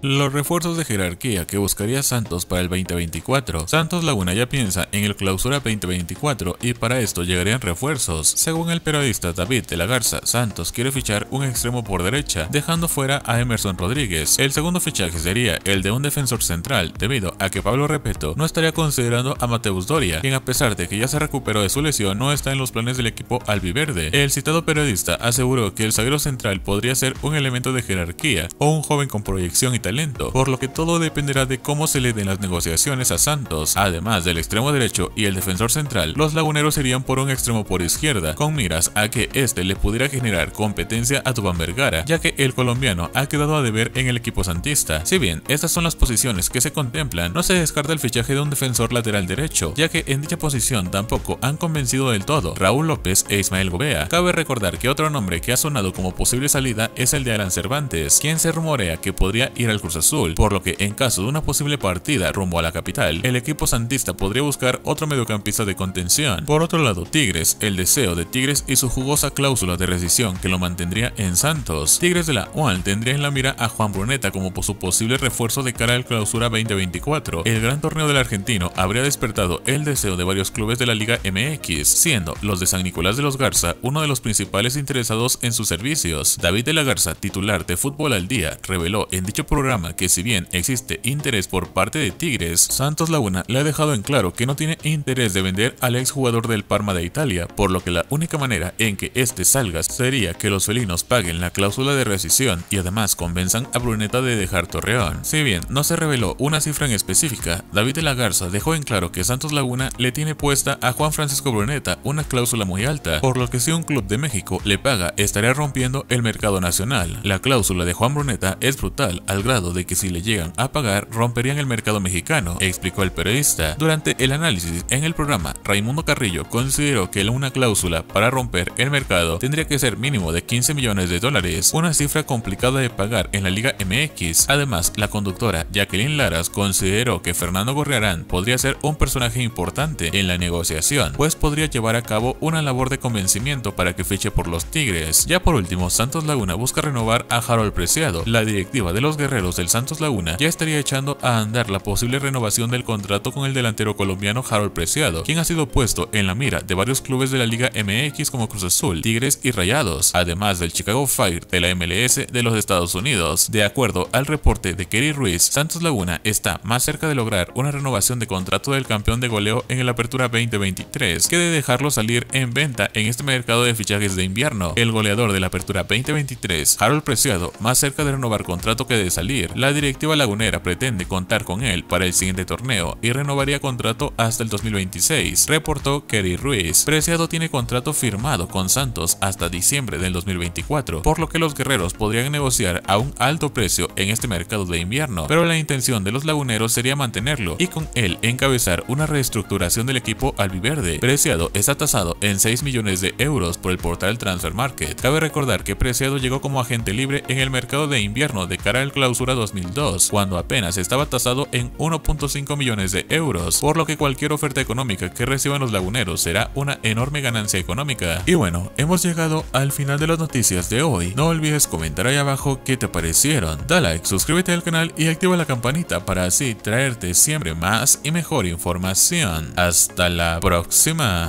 Los refuerzos de jerarquía que buscaría Santos para el 2024. Santos Laguna ya piensa en el clausura 2024 y para esto llegarían refuerzos. Según el periodista David de la Garza, Santos quiere fichar un extremo por derecha, dejando fuera a Emerson Rodríguez. El segundo fichaje sería el de un defensor central, debido a que Pablo Repeto no estaría considerando a Mateus Doria, quien a pesar de que ya se recuperó de su lesión, no está en los planes del equipo albiverde. El citado periodista aseguró que el zaguero central podría ser un elemento de jerarquía o un joven con proyección y lento, por lo que todo dependerá de cómo se le den las negociaciones a Santos. Además del extremo derecho y el defensor central, los laguneros irían por un extremo por izquierda, con miras a que este le pudiera generar competencia a Tuban Vergara, ya que el colombiano ha quedado a deber en el equipo santista. Si bien estas son las posiciones que se contemplan, no se descarta el fichaje de un defensor lateral derecho, ya que en dicha posición tampoco han convencido del todo Raúl López e Ismael Gobea. Cabe recordar que otro nombre que ha sonado como posible salida es el de Alan Cervantes, quien se rumorea que podría ir al Cruz Azul, por lo que en caso de una posible partida rumbo a la capital, el equipo santista podría buscar otro mediocampista de contención. Por otro lado, Tigres, el deseo de Tigres y su jugosa cláusula de rescisión que lo mantendría en Santos. Tigres de la UAL tendría en la mira a Juan Bruneta como por su posible refuerzo de cara al clausura 2024. El gran torneo del argentino habría despertado el deseo de varios clubes de la Liga MX, siendo los de San Nicolás de los Garza uno de los principales interesados en sus servicios. David de la Garza, titular de Fútbol al Día, reveló en dicho programa que si bien existe interés por parte de Tigres, Santos Laguna le ha dejado en claro que no tiene interés de vender al exjugador del Parma de Italia, por lo que la única manera en que este salga sería que los felinos paguen la cláusula de rescisión y además convenzan a Bruneta de dejar Torreón. Si bien no se reveló una cifra en específica, David de la Garza dejó en claro que Santos Laguna le tiene puesta a Juan Francisco Bruneta una cláusula muy alta, por lo que si un club de México le paga estaría rompiendo el mercado nacional. La cláusula de Juan Bruneta es brutal al grado de que si le llegan a pagar romperían el mercado mexicano, explicó el periodista. Durante el análisis en el programa, Raimundo Carrillo consideró que una cláusula para romper el mercado tendría que ser mínimo de 15 millones de dólares, una cifra complicada de pagar en la Liga MX. Además, la conductora Jacqueline Laras consideró que Fernando Gorriarán podría ser un personaje importante en la negociación, pues podría llevar a cabo una labor de convencimiento para que fiche por los Tigres. Ya por último, Santos Laguna busca renovar a Harold Preciado, la directiva de los Guerreros del Santos Laguna, ya estaría echando a andar la posible renovación del contrato con el delantero colombiano Harold Preciado, quien ha sido puesto en la mira de varios clubes de la Liga MX como Cruz Azul, Tigres y Rayados, además del Chicago Fire de la MLS de los Estados Unidos. De acuerdo al reporte de Kerry Ruiz, Santos Laguna está más cerca de lograr una renovación de contrato del campeón de goleo en el Apertura 2023 que de dejarlo salir en venta en este mercado de fichajes de invierno. El goleador de la Apertura 2023, Harold Preciado, más cerca de renovar contrato que de salir la directiva lagunera pretende contar con él para el siguiente torneo y renovaría contrato hasta el 2026, reportó Kerry Ruiz. Preciado tiene contrato firmado con Santos hasta diciembre del 2024, por lo que los guerreros podrían negociar a un alto precio en este mercado de invierno, pero la intención de los laguneros sería mantenerlo y con él encabezar una reestructuración del equipo albiverde. Preciado está tasado en 6 millones de euros por el portal Transfer Market. Cabe recordar que Preciado llegó como agente libre en el mercado de invierno de cara al clausura 2002, cuando apenas estaba tasado en 1.5 millones de euros, por lo que cualquier oferta económica que reciban los laguneros será una enorme ganancia económica. Y bueno, hemos llegado al final de las noticias de hoy. No olvides comentar ahí abajo qué te parecieron. Da like, suscríbete al canal y activa la campanita para así traerte siempre más y mejor información. Hasta la próxima.